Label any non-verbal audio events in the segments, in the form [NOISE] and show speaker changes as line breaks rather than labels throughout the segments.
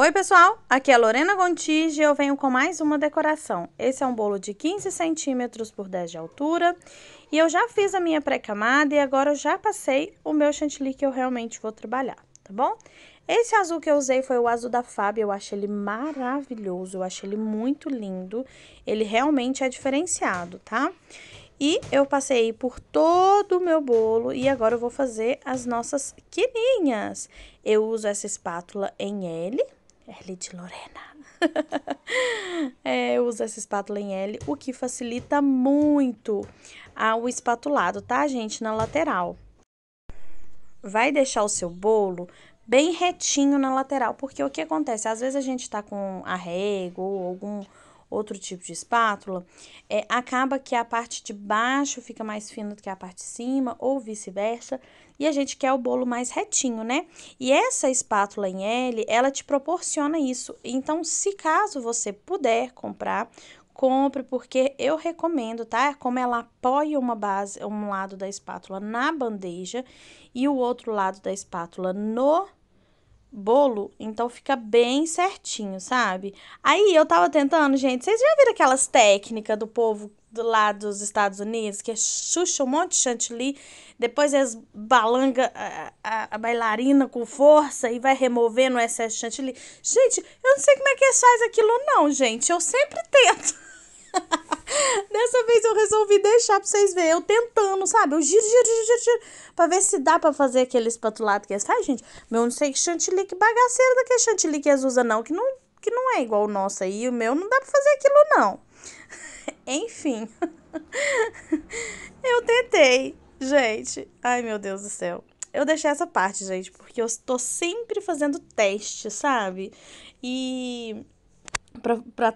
Oi pessoal, aqui é Lorena Gontijo e eu venho com mais uma decoração. Esse é um bolo de 15 centímetros por 10 de altura e eu já fiz a minha pré-camada e agora eu já passei o meu chantilly que eu realmente vou trabalhar, tá bom? Esse azul que eu usei foi o azul da Fábio, eu acho ele maravilhoso, eu acho ele muito lindo, ele realmente é diferenciado, tá? E eu passei por todo o meu bolo e agora eu vou fazer as nossas quininhas. Eu uso essa espátula em L, é L de Lorena. [LAUGHS] é, eu uso essa espátula em L, o que facilita muito o espatulado, tá, gente? Na lateral. Vai deixar o seu bolo bem retinho na lateral, porque o que acontece? Às vezes a gente tá com arrego ou algum outro tipo de espátula, é, acaba que a parte de baixo fica mais fina do que a parte de cima, ou vice-versa, e a gente quer o bolo mais retinho, né? E essa espátula em L, ela te proporciona isso. Então, se caso você puder comprar, compre, porque eu recomendo, tá? É como ela apoia uma base, um lado da espátula na bandeja e o outro lado da espátula no bolo, então fica bem certinho, sabe? Aí eu tava tentando, gente, vocês já viram aquelas técnicas do povo do lado dos Estados Unidos, que é xuxa um monte de chantilly, depois eles balanga a, a, a, bailarina com força e vai removendo o excesso de chantilly. Gente, eu não sei como é que faz aquilo não, gente, eu sempre tento. [LAUGHS] [LAUGHS] Dessa vez eu resolvi deixar pra vocês verem. Eu tentando, sabe? Eu giro, giro, giro, giro, giro. Pra ver se dá pra fazer aquele espatulado que eles fazem. gente, meu não sei que chantilly, que bagaceiro daquele chantilly que as usa não. Que não, que não é igual o nosso aí. O meu não dá pra fazer aquilo, não. [LAUGHS] Enfim. [LAUGHS] eu tentei. Gente, ai meu Deus do céu. Eu deixei essa parte, gente, porque eu tô sempre fazendo teste, sabe? E para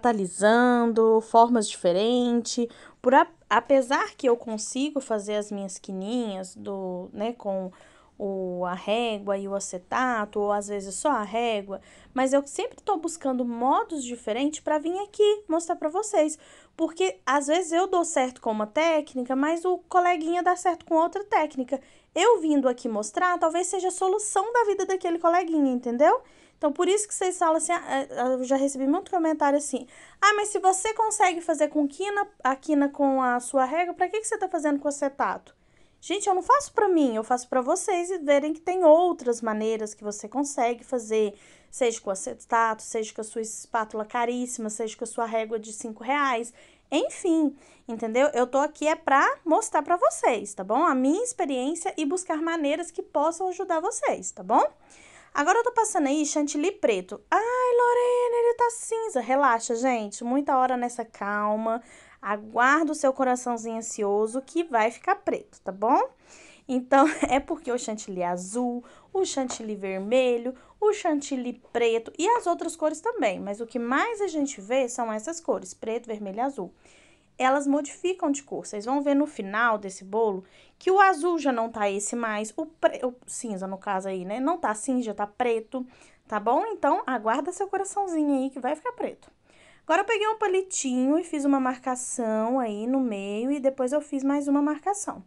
formas diferentes. Por a, apesar que eu consigo fazer as minhas quininhas do, né, com o, a régua e o acetato, ou às vezes só a régua, mas eu sempre estou buscando modos diferentes para vir aqui mostrar para vocês, porque às vezes eu dou certo com uma técnica, mas o coleguinha dá certo com outra técnica. Eu vindo aqui mostrar, talvez seja a solução da vida daquele coleguinha, entendeu? Então, por isso que vocês falam assim, ah, é, eu já recebi muito comentário assim, ah, mas se você consegue fazer com quina, a quina com a sua régua, para que, que você está fazendo com acetato? Gente, eu não faço para mim, eu faço para vocês e verem que tem outras maneiras que você consegue fazer, seja com acetato, seja com a sua espátula caríssima, seja com a sua régua de 5 reais, enfim, entendeu? Eu tô aqui é para mostrar para vocês, tá bom? A minha experiência e buscar maneiras que possam ajudar vocês, tá bom? Agora eu tô passando aí chantilly preto. Ai, Lorena, ele tá cinza. Relaxa, gente. Muita hora nessa calma. Aguarda o seu coraçãozinho ansioso que vai ficar preto, tá bom? Então, [LAUGHS] é porque o chantilly azul, o chantilly vermelho, o chantilly preto e as outras cores também. Mas o que mais a gente vê são essas cores, preto, vermelho e azul elas modificam de cor. Vocês vão ver no final desse bolo que o azul já não tá esse mais, o, pre... o cinza no caso aí, né? Não tá cinza, assim, tá preto, tá bom? Então, aguarda seu coraçãozinho aí que vai ficar preto. Agora, eu peguei um palitinho e fiz uma marcação aí no meio e depois eu fiz mais uma marcação.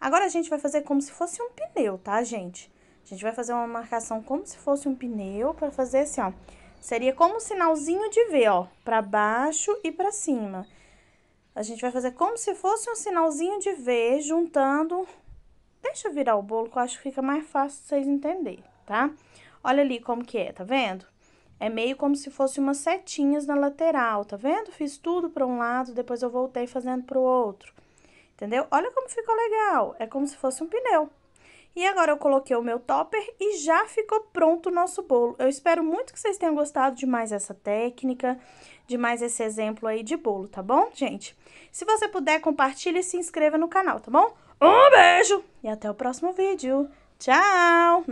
Agora, a gente vai fazer como se fosse um pneu, tá, gente? A gente vai fazer uma marcação como se fosse um pneu para fazer assim, ó. Seria como um sinalzinho de V, ó, para baixo e para cima. A gente vai fazer como se fosse um sinalzinho de V, juntando... Deixa eu virar o bolo, que eu acho que fica mais fácil vocês entenderem, tá? Olha ali como que é, tá vendo? É meio como se fosse umas setinhas na lateral, tá vendo? Fiz tudo para um lado, depois eu voltei fazendo para o outro. Entendeu? Olha como ficou legal. É como se fosse um pneu. E agora eu coloquei o meu topper e já ficou pronto o nosso bolo. Eu espero muito que vocês tenham gostado de mais essa técnica, de mais esse exemplo aí de bolo, tá bom, gente? Se você puder, compartilhe e se inscreva no canal, tá bom? Um beijo e até o próximo vídeo. Tchau!